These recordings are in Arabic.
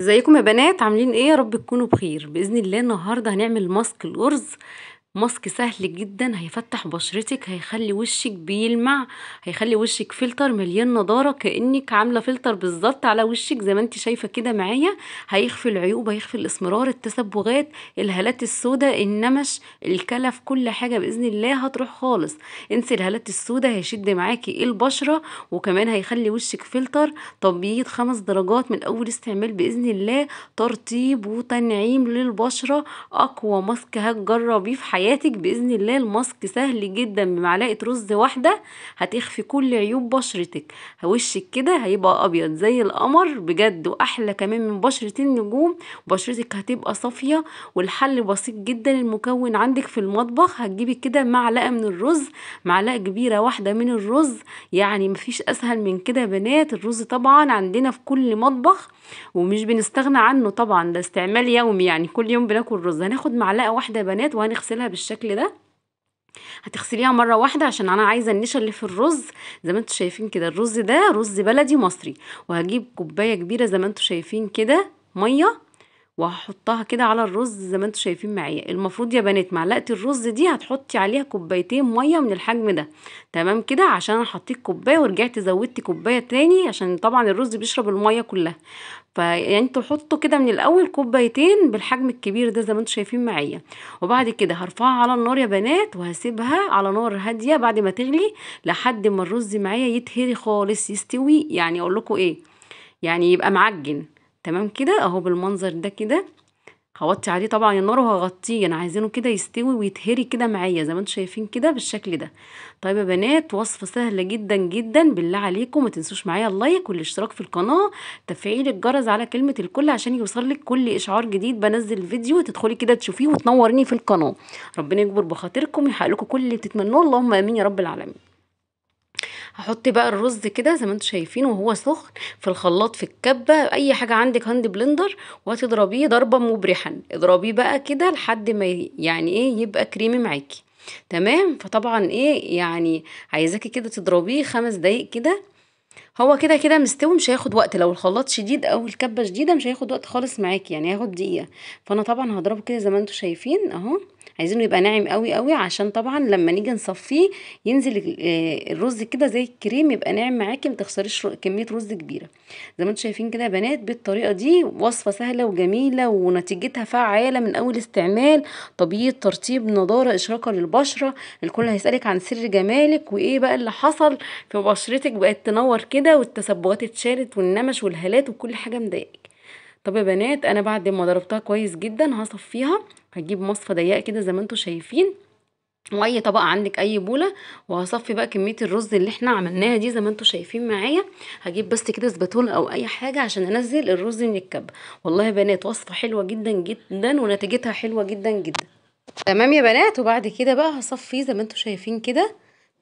ازيكم يا بنات عاملين ايه يا رب تكونوا بخير باذن الله النهارده هنعمل ماسك الارز ماسك سهل جدا هيفتح بشرتك هيخلي وشك بيلمع هيخلي وشك فلتر مليان نضارة كأنك عاملة فلتر بالظبط على وشك زي ما انت شايفة كده معايا هيخفي العيوب هيخفي الاسمرار التسبغات الهالات السوداء النمش الكلف كل حاجة بإذن الله هتروح خالص انسي الهالات السوداء هيشد معاكي إيه البشرة وكمان هيخلي وشك فلتر تبييض خمس درجات من أول استعمال بإذن الله ترطيب وتنعيم للبشرة أقوى ماسك هتجربيه في حياتك حياتك بإذن الله الماسك سهل جدا بمعلقة رز واحدة هتخفي كل عيوب بشرتك وشك كده هيبقى أبيض زي القمر بجد وأحلى كمان من بشرة النجوم بشرتك هتبقى صافية والحل بسيط جدا المكون عندك في المطبخ هتجيبي كده معلقة من الرز معلقة كبيرة واحدة من الرز يعني مفيش أسهل من كده يا بنات الرز طبعا عندنا في كل مطبخ ومش بنستغنى عنه طبعا ده استعمال يومي يعني كل يوم بناكل رز هناخد معلقة واحدة بنات وهنغسلها بالشكل ده هتغسليها مره واحده عشان انا عايزه النشا اللي في الرز زي ما انتم شايفين كده الرز ده رز بلدي مصري وهجيب كوبايه كبيره زي ما انتم شايفين كده ميه وهحطها كده على الرز زي ما انتم شايفين معايا المفروض يا بنات معلقه الرز دي هتحطي عليها كوبايتين ميه من الحجم ده تمام كده عشان انا حطيت كوبايه ورجعت زودت كوبايه تاني عشان طبعا الرز بيشرب الميه كلها فيعني انتوا حطوا كده من الاول كوبايتين بالحجم الكبير ده زي ما انتوا شايفين معايا وبعد كده هرفعها على النار يا بنات وهسيبها على نار هاديه بعد ما تغلي لحد ما الرز معايا يتهري خالص يستوي يعني اقول لكم ايه يعني يبقى معجن تمام كده اهو بالمنظر ده كده هوطي عليه طبعا النار وهغطيه انا يعني عايزينه كده يستوي ويتهري كده معايا زي ما انتوا شايفين كده بالشكل ده طيب يا بنات وصفه سهله جدا جدا بالله عليكم ما تنسوش معايا اللايك والاشتراك في القناه تفعيل الجرس على كلمه الكل عشان يوصلك كل اشعار جديد بنزل فيديو تدخلي كده تشوفيه وتنورني في القناه ربنا يكبر بخاطركم ويحقق لكم كل اللي بتتمنوه اللهم امين يا رب العالمين هحط بقى الرز كده زي ما انتم شايفين وهو سخن في الخلاط في الكبه اي حاجه عندك هاند بلندر وهتضربيه ضربا مبرحا اضربيه بقى كده لحد ما يعني ايه يبقى كريمي معاكي تمام فطبعا ايه يعني عايزاكي كده تضربيه خمس دقايق كده هو كده كده مستوي مش هياخد وقت لو الخلاط شديد أو الكبة شديدة مش هياخد وقت خالص معاكي يعني هياخد دقيقة فأنا طبعا هضربه كده زي ما انتوا شايفين اهو عايزينه يبقى ناعم أوي أوي عشان طبعا لما نيجي نصفيه ينزل آه، الرز كده زي الكريم يبقى ناعم معاكي متخسريش كمية رز كبيرة زي ما انتوا شايفين كده يا بنات بالطريقة دي وصفة سهلة وجميلة ونتيجتها فعالة من أول استعمال تبييض ترطيب نضارة إشراقة للبشرة الكل هيسألك عن سر جمالك وإيه بقى اللي حصل في بشرتك بقت تنور اتأخر كده والتسبغات اتشالت والنمش والهالات وكل حاجة مضايقك طب يا بنات انا بعد ما ضربتها كويس جدا هصفيها هجيب مصفى ضيقه كده زي ما انتم شايفين واي طبق عندك اي بوله وهصفي بقى كميه الرز اللي احنا عملناها دي زي ما انتم شايفين معايا هجيب بس كده زباتون او اي حاجه عشان انزل الرز من الكب والله يا بنات وصفه حلوه جدا جدا ونتيجتها حلوه جدا جدا تمام يا بنات وبعد كده بقى هصفيه زي ما انتم شايفين كده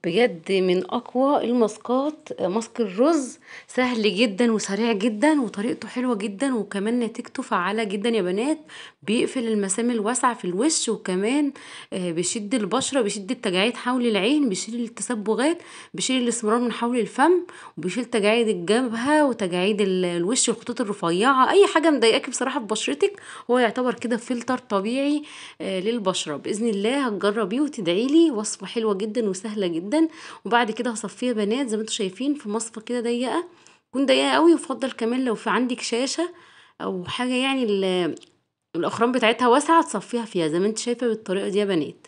بجد من اقوى الماسكات ماسك الرز سهل جدا وسريع جدا وطريقته حلوه جدا وكمان نتيجته فعاله جدا يا بنات بيقفل المسام الواسعه في الوش وكمان آه، بيشد البشره بيشد التجاعيد حول العين بيشيل التسبغات بيشيل الاسمرار من حول الفم وبيشيل تجاعيد الجبهه وتجاعيد الوش والخطوط الرفيعه اي حاجه مضايقاكي بصراحه في بشرتك هو يعتبر كده فلتر طبيعي آه، للبشره باذن الله هتجربيه وتدعيلي وصفه حلوه جدا وسهله جدا جدا وبعد كده هصفيها بنات زي ما انتوا شايفين في مصفى كده ضيقه تكون ضيقه قوي ويفضل كمان لو في عندك شاشه او حاجه يعني الاخرام بتاعتها واسعه تصفيها فيها زي ما انت شايفه بالطريقه دي يا بنات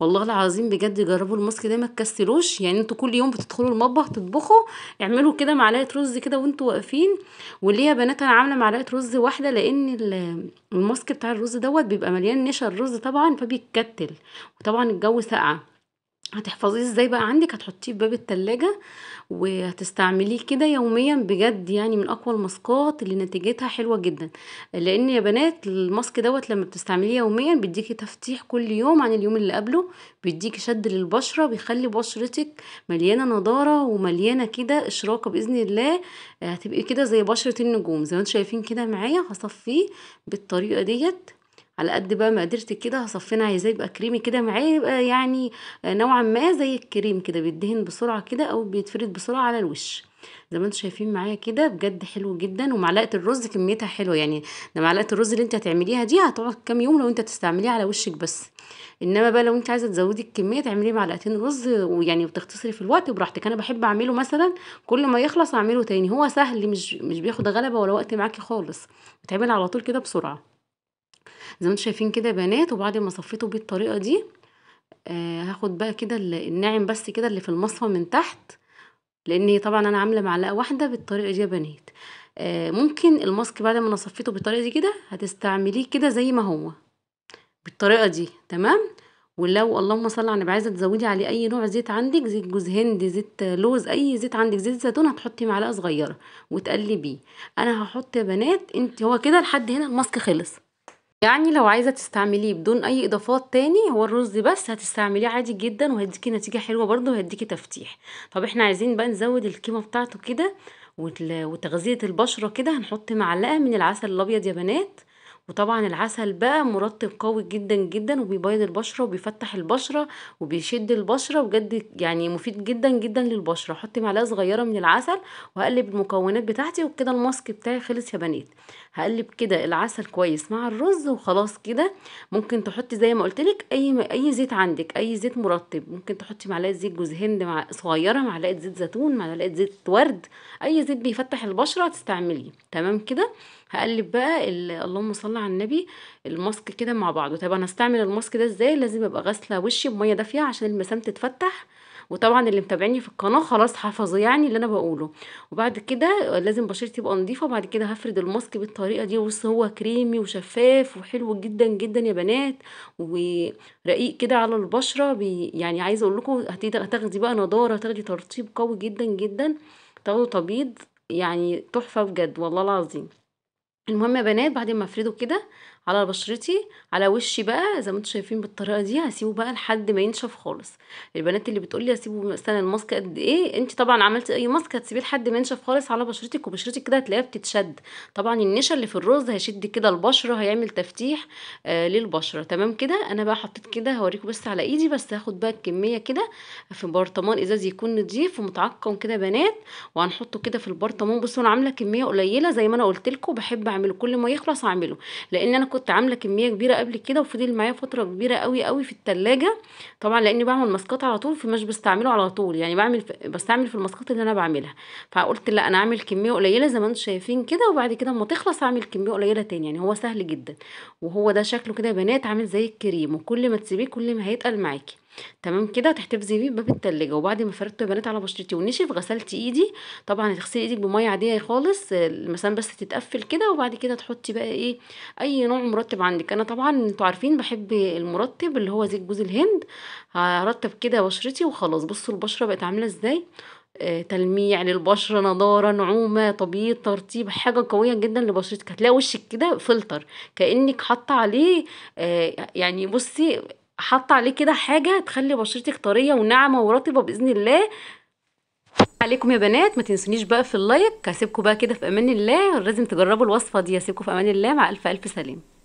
والله العظيم بجد جربوا الماسك ده ما تكسلوش يعني انتوا كل يوم بتدخلوا المطبخ تطبخوا اعملوا كده معلقه رز كده وانتوا واقفين وليه يا بنات انا عامله معلقه رز واحده لان الماسك بتاع الرز دوت بيبقى مليان نشا الرز طبعا فبيتكتل وطبعا الجو ساقعه هتحفظيه ازاي بقى عندك هتحطيه في باب التلاجة وهتستعمليه كده يوميا بجد يعني من اقوى الماسكات اللي نتيجتها حلوه جدا لان يا بنات الماسك دوت لما بتستعمليه يوميا بيديكي تفتيح كل يوم عن اليوم اللي قبله بيديكي شد للبشره بيخلي بشرتك مليانه نضاره ومليانه كده اشراقه باذن الله هتبقي كده زي بشره النجوم زي ما انتم شايفين كده معايا هصفيه بالطريقه ديت على قد بقى ما قدرت كده هصفنها عايزاه يبقى كريمي كده معاه يبقى يعني آه، نوعا ما زي الكريم كده بيدهن بسرعه كده او بيتفرد بسرعه على الوش زي ما انتم شايفين معايا كده بجد حلو جدا ومعلقه الرز كميتها حلوه يعني ده معلقه الرز اللي انت هتعمليها دي هتقعد كام يوم لو انت تستعمليها على وشك بس انما بقى لو انت عايزه تزودي الكميه تعملي معلقتين رز ويعني وتختصري في الوقت وبراحتك انا بحب اعمله مثلا كل ما يخلص اعمله تاني هو سهل مش مش بياخد غلبه ولا وقت معاكي خالص بتعمل على طول كده بسرعه زي ما انتوا شايفين كده بنات وبعد ما صفيته بالطريقة دي آه هاخد بقى كده الناعم بس كده اللي في المصفى من تحت لان طبعا انا عامله معلقه واحده بالطريقه دي يا بنات آه ممكن الماسك بعد ما صفيته بالطريقه دي كده هتستعمليه كده زي ما هو بالطريقه دي تمام ولو اللهم صل على النبي عايزه تزودي عليه اي نوع زيت عندك زيت جوز هند زيت لوز اي زيت عندك زيت زيتون هتحطي معلقه صغيره وتقلبيه انا هحط يا بنات انت هو كده لحد هنا الماسك خلص يعني لو عايزة تستعمليه بدون أي إضافات تاني هو الرز بس هتستعمليه عادي جدًا وهيديكي نتيجة حلوة برضه وهيديكي تفتيح، طب إحنا عايزين بقى نزود الكيمه بتاعته كده وتغذية البشرة كده هنحط معلقة من العسل الأبيض يا بنات، وطبعًا العسل بقى مرطب قوي جدًا جدًا وبيبيض البشرة وبيفتح البشرة وبيشد البشرة بجد يعني مفيد جدًا جدًا للبشرة، حطي معلقة صغيرة من العسل وهقلب المكونات بتاعتي وكده الماسك بتاعي خلص يا بنات. هقلب كده العسل كويس مع الرز وخلاص كده ممكن تحطي زي ما قلتلك اي اي زيت عندك اي زيت مرطب ممكن تحطي معلقه زيت جوز هند مع صغيره معلقه زيت زيتون معلقه زيت ورد اي زيت بيفتح البشره تستعمليه تمام كده هقلب بقى اللهم صل على النبي الماسك كده مع بعضه طب انا هستعمل الماسك ده ازاي لازم ابقى غاسله وشي بميه دافيه عشان المسام تتفتح وطبعا اللي متابعيني في القناه خلاص حفظوا يعني اللي انا بقوله وبعد كده لازم بشرتي تبقى نظيفه وبعد كده هفرد الماسك بالطريقه دي بص هو كريمي وشفاف وحلو جدا جدا يا بنات ورقيق كده على البشره بي يعني عايزه اقول لكم هتاخدي بقى نضاره تاخدي ترطيب قوي جدا جدا تاخدوا تبيض يعني تحفه بجد والله العظيم المهم يا بنات بعد ما افرده كده على بشرتي على وشي بقى زي ما انتم شايفين بالطريقه دي هسيبه بقى لحد ما ينشف خالص البنات اللي بتقولي هسيبه مثلا الماسك قد ايه انت طبعا عملتي اي ماسك هتسيبيه لحد ما ينشف خالص على بشرتك وبشرتك كده هتلاقيها بتتشد طبعا النشا اللي في الرز هيشد كده البشره هيعمل تفتيح آه للبشره تمام كده انا بقى حطيت كده هوريكم بس على ايدي بس هاخد بقى الكميه كده في برطمان ازاز يكون نضيف ومتعقم كده بنات وهنحطه كده في البرطمان بصوا انا عامله كميه قليله زي ما انا قلت لكم بحب اعمله كل ما يخلص اعمله لان انا كنت عامله كميه كبيره قبل كده وفضل معايا فتره كبيره قوي قوي في التلاجة طبعا لاني بعمل ماسكات على طول فمش بستعمله على طول يعني بعمل بستعمل في الماسكات اللي انا بعملها فقلت لا انا اعمل كميه قليله زي ما انتم شايفين كده وبعد كده اما تخلص اعمل كميه قليله تاني يعني هو سهل جدا وهو ده شكله كده يا بنات عامل زي الكريم وكل ما تسيبيه كل ما هيتقل معاكي تمام كده هتحتفظي بيه بباب التلاجة وبعد ما فردته يا بنات على بشرتي ونشف غسلت ايدي طبعا هتغسلي ايدك بميه عاديه خالص مثلا بس تتقفل كده وبعد كده تحطي بقى ايه اي نوع مرطب عندك انا طبعا انتوا عارفين بحب المرطب اللي هو زيت جوز الهند هرطب كده بشرتي وخلاص بصوا البشره بقت عامله ازاي آه، تلميع للبشره نضاره نعومه تبييض ترطيب حاجه قويه جدا لبشرتك هتلاقي وشك كده فلتر كانك حاطه عليه آه، يعني بصي حاطه عليه كده حاجه تخلي بشرتك طريه وناعمه ورطبه باذن الله عليكم يا بنات ما تنسونيش بقى في اللايك هسيبكم بقى كده في امان الله لازم تجربوا الوصفه دي هسيبكم في امان الله مع الف الف سلامه